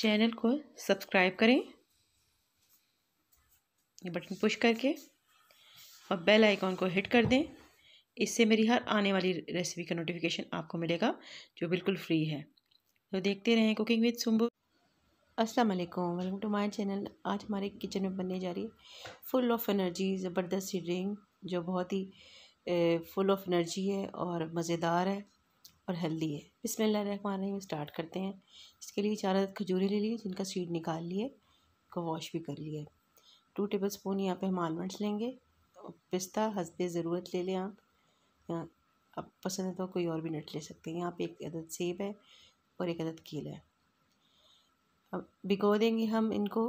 channel को subscribe करें ये बटन पुश करके और बेल आइकॉन को हिट कर दें इससे मेरी हर आने वाली रेसिपी का नोटिफिकेशन आपको मिलेगा जो बिल्कुल फ्री है तो देखते रहें कुकिंग विद सुम्बू अस्सलाम वालेकुम वेलकम टू माय चैनल आज हमारे किचन में बनने जा रही है फुल ऑफ एनर्जी ज़बरदस्त ड्रिंक जो बहुत ही फुल ऑफ एनर्जी है और मज़ेदार है और हेल्दी है बिसमीम स्टार्ट करते हैं इसके लिए चार अदद खजूरें ले लिए जिनका सीड निकाल लिए को वॉश भी कर लिए टू टेबल स्पून यहाँ पर हम आलमंड्स लेंगे पिस्ता हसब ज़रूरत ले लें आप अब पसंद है तो कोई और भी नट ले सकते हैं यहाँ पे एक अदद सेब है और एक अदद केला है अब भिगो देंगे हम इनको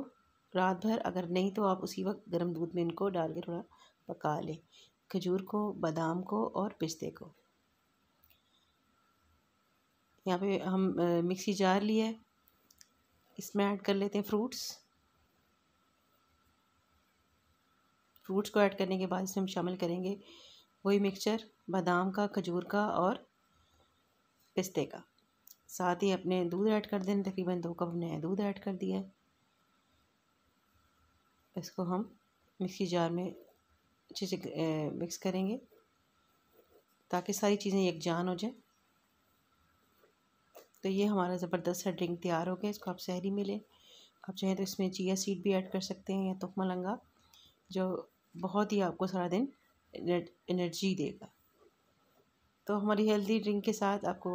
रात भर अगर नहीं तो आप उसी वक्त गर्म दूध में इनको डाल के थोड़ा पका लें खजूर को बादाम को और पिस्ते को यहाँ पे हम मिक्सी जार लिया है इसमें ऐड कर लेते हैं फ्रूट्स फ्रूट्स को ऐड करने के बाद इसमें हम शामिल करेंगे वही मिक्सचर बादाम का खजूर का और पिस्ते का साथ ही अपने दूध ऐड कर देने तकरीबन दो कप हमने दूध ऐड कर दिया है इसको हम मिक्सी जार में अच्छे से मिक्स करेंगे ताकि सारी चीज़ें यकजान हो जाए तो ये हमारा ज़बरदस्त सा ड्रिंक तैयार हो गया इसको आप सहरी में लें आप चाहें तो इसमें चिया सीड भी ऐड कर सकते हैं या तो लंगा जो बहुत ही आपको सारा दिन एनर्जी देगा तो हमारी हेल्दी ड्रिंक के साथ आपको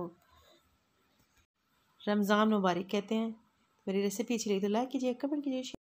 रमज़ान मुबारक कहते हैं मेरी रेसिपी अच्छी लगी तो लाइक कीजिए कमेंट कीजिए